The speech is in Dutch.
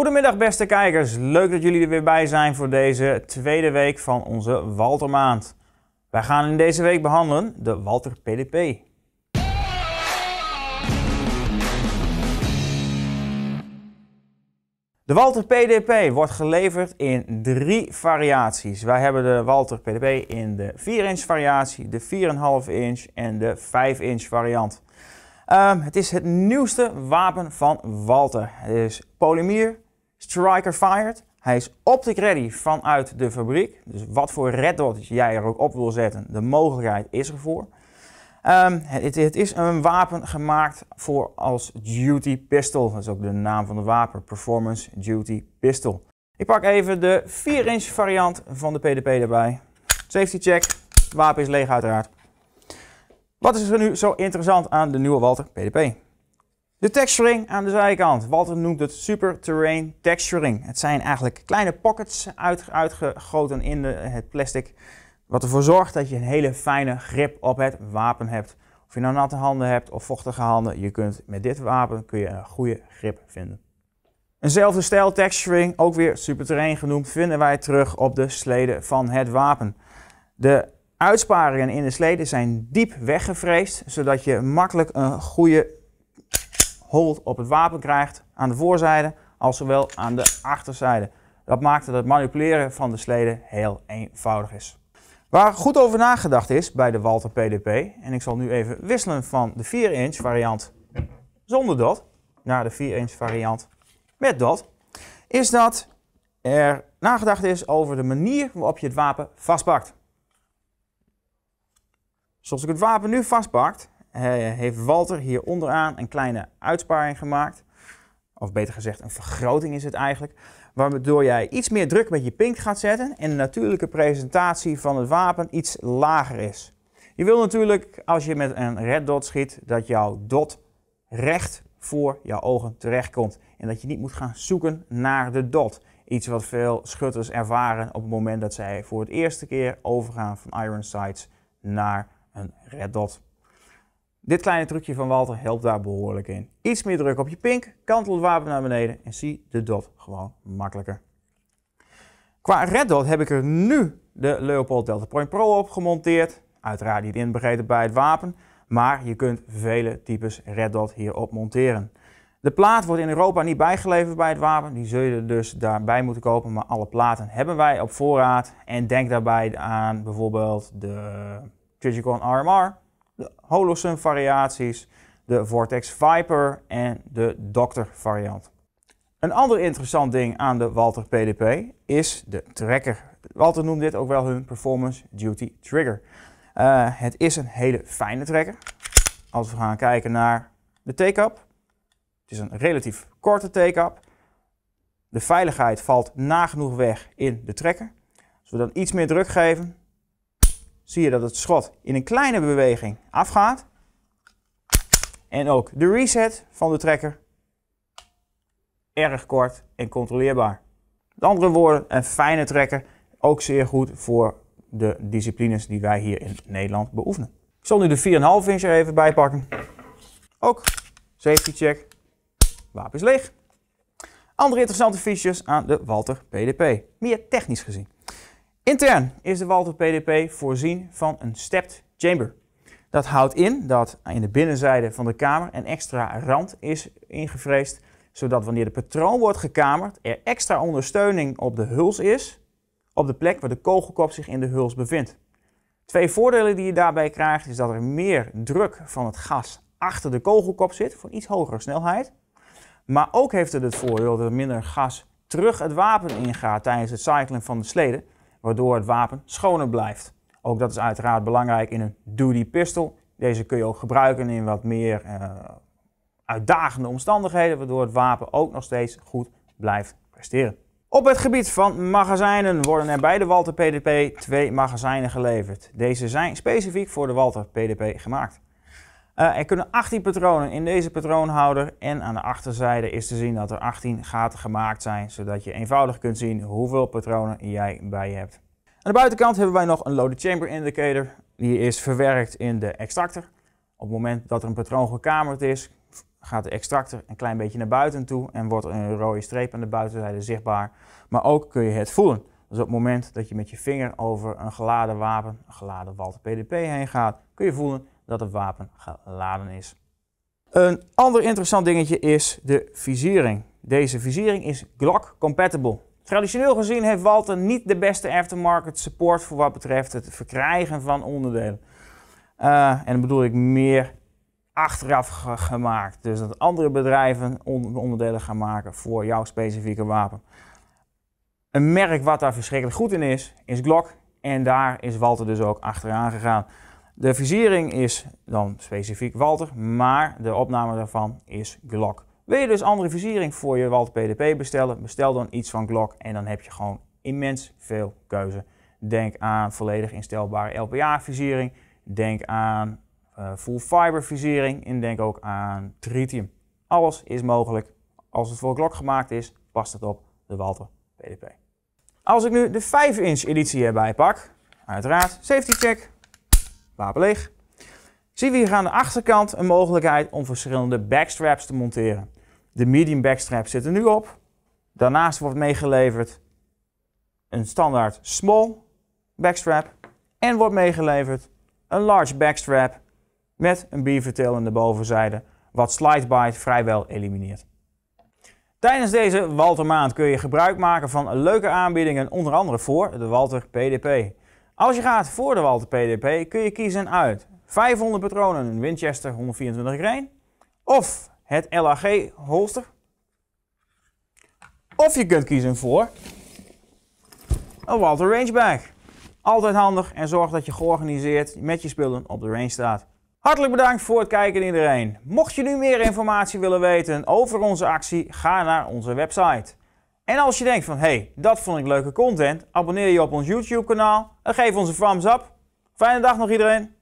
Goedemiddag beste kijkers, leuk dat jullie er weer bij zijn voor deze tweede week van onze Waltermaand. Wij gaan in deze week behandelen de Walter PDP. De Walter PDP wordt geleverd in drie variaties. Wij hebben de Walter PDP in de 4-inch variatie, de 4,5 inch en de 5-inch variant. Ehm, het is het nieuwste wapen van Walter. Het is polymier, Striker fired. Hij is optic ready vanuit de fabriek. Dus wat voor red dot jij er ook op wil zetten, de mogelijkheid is ervoor. Um, ehm, het, het, is een wapen gemaakt voor als duty pistol. Dat is ook de naam van het wapen, Performance Duty Pistol. Ik pak even de 4-inch variant van de PDP erbij. Safety check, het wapen is leeg uiteraard. Wat is er nu zo interessant aan de nieuwe Walter PDP? De texturing aan de zijkant. Walter noemt het Super Terrain Texturing. Het zijn eigenlijk kleine pockets uit, uitgegoten in de, het plastic. Wat ervoor zorgt dat je een hele fijne grip op het wapen hebt. Of je nou natte handen hebt of vochtige handen, je kunt met dit wapen kun je een goede grip vinden. Eenzelfde stijl texturing, ook weer super terrain genoemd, vinden wij terug op de sleden van het wapen. De uitsparingen in de sleden zijn diep weggevreesd, zodat je makkelijk een goede hold op het wapen krijgt, aan de voorzijde als zowel aan de achterzijde. Dat maakt dat het manipuleren van de sleden heel eenvoudig is. Waar goed over nagedacht is bij de Walter PDP, en ik zal nu even wisselen van de 4-inch variant zonder dot naar de 4-inch variant met dot, is dat er nagedacht is over de manier waarop je het wapen vastpakt. Zoals ik het wapen nu vastpakt, eh, heeft Walter hier onderaan een kleine uitsparing gemaakt. Of beter gezegd, een vergroting is het eigenlijk. Waardoor jij iets meer druk met je pink gaat zetten en de natuurlijke presentatie van het wapen iets lager is. Je wil natuurlijk, als je met een red dot schiet, dat jouw dot recht voor jouw ogen terechtkomt. En dat je niet moet gaan zoeken naar de dot. Iets wat veel schutters ervaren op het moment dat zij voor het eerste keer overgaan van iron sights naar een red dot. Dit kleine trucje van Walter helpt daar behoorlijk in. Iets meer druk op je pink, kantel het wapen naar beneden en zie de dot gewoon makkelijker. Qua red dot heb ik er nu de Leopold Delta Point Pro op gemonteerd. Uiteraard niet inbegrepen bij het wapen, maar je kunt vele types red dot hierop monteren. De plaat wordt in Europa niet bijgeleverd bij het wapen, die zul je dus daarbij moeten kopen. Maar alle platen hebben wij op voorraad en denk daarbij aan bijvoorbeeld de Trigicon RMR de Holosun variaties, de Vortex Viper en de Doctor variant. Een ander interessant ding aan de Walter PDP is de trekker. Walter noemt dit ook wel hun Performance Duty Trigger. Eh, het is een hele fijne trekker. Als we gaan kijken naar de take-up. Het is een relatief korte take-up. De veiligheid valt nagenoeg weg in de trekker. Als we dan iets meer druk geven, zie je dat het schot in een kleine beweging afgaat. En ook de reset van de trekker erg kort en controleerbaar. Met andere woorden, een fijne trekker, ook zeer goed voor de disciplines die wij hier in Nederland beoefenen. Ik zal nu de 4,5 inch er even bij pakken. Ook safety check, wapen is leeg. Andere interessante features aan de Walter PDP, meer technisch gezien. Intern is de Walter PDP voorzien van een stepped chamber. Dat houdt in dat in de binnenzijde van de kamer een extra rand is ingevreesd, zodat wanneer de patroon wordt gekamerd, er extra ondersteuning op de huls is, op de plek waar de kogelkop zich in de huls bevindt. Twee voordelen die je daarbij krijgt is dat er meer druk van het gas achter de kogelkop zit voor iets hogere snelheid. Maar ook heeft het het voordeel dat er minder gas terug het wapen ingaat tijdens het cyclen van de sleden, waardoor het wapen schoner blijft. Ook dat is uiteraard belangrijk in een duty pistol. Deze kun je ook gebruiken in wat meer eh, uitdagende omstandigheden, waardoor het wapen ook nog steeds goed blijft presteren. Op het gebied van magazijnen worden er bij de Walter PDP twee magazijnen geleverd. Deze zijn specifiek voor de Walter PDP gemaakt. Eh, er kunnen 18 patronen in deze patroonhouder en aan de achterzijde is te zien dat er 18 gaten gemaakt zijn, zodat je eenvoudig kunt zien hoeveel patronen jij bij je hebt. Aan de buitenkant hebben wij nog een loaded chamber indicator. Die is verwerkt in de extractor. Op het moment dat er een patroon gekamerd is, gaat de extractor een klein beetje naar buiten toe en wordt een rode streep aan de buitenzijde zichtbaar. Maar ook kun je het voelen. Dus op het moment dat je met je vinger over een geladen wapen, een geladen Walter PDP heen gaat, kun je voelen dat het wapen geladen is. Een ander interessant dingetje is de visiering. Deze visiering is Glock compatible. Traditioneel gezien heeft Walter niet de beste aftermarket support voor wat betreft het verkrijgen van onderdelen. Eh, en dan bedoel ik meer achteraf gemaakt. Dus dat andere bedrijven onderdelen gaan maken voor jouw specifieke wapen. Een merk wat daar verschrikkelijk goed in is, is Glock. En daar is Walter dus ook achteraan gegaan. De visiering is dan specifiek Walter, maar de opname daarvan is Glock. Wil je dus andere visiering voor je Walter PDP bestellen, bestel dan iets van Glock en dan heb je gewoon immens veel keuze. Denk aan volledig instelbare LPA visiering denk aan eh, full fiber visering en denk ook aan tritium. Alles is mogelijk. Als het voor Glock gemaakt is, past het op de Walter PDP. Als ik nu de 5-inch editie erbij pak, uiteraard safety check, wapen Zien we hier aan de achterkant een mogelijkheid om verschillende backstraps te monteren. De medium backstrap zit er nu op. Daarnaast wordt meegeleverd een standaard small backstrap. En wordt meegeleverd een large backstrap met een beavertail in de bovenzijde, wat slidebite vrijwel elimineert. Tijdens deze Walter maand kun je gebruik maken van leuke aanbiedingen onder andere voor de Walter PDP. Als je gaat voor de Walter PDP kun je kiezen uit 500 patronen een Winchester 124 grain of het LAG holster. Of je kunt kiezen voor een Walter Range Bag. Altijd handig en zorg dat je georganiseerd met je spullen op de range staat. Hartelijk bedankt voor het kijken iedereen. Mocht je nu meer informatie willen weten over onze actie, ga naar onze website. En als je denkt van, hey, dat vond ik leuke content, abonneer je op ons YouTube kanaal en geef ons een thumbs up. Fijne dag nog iedereen!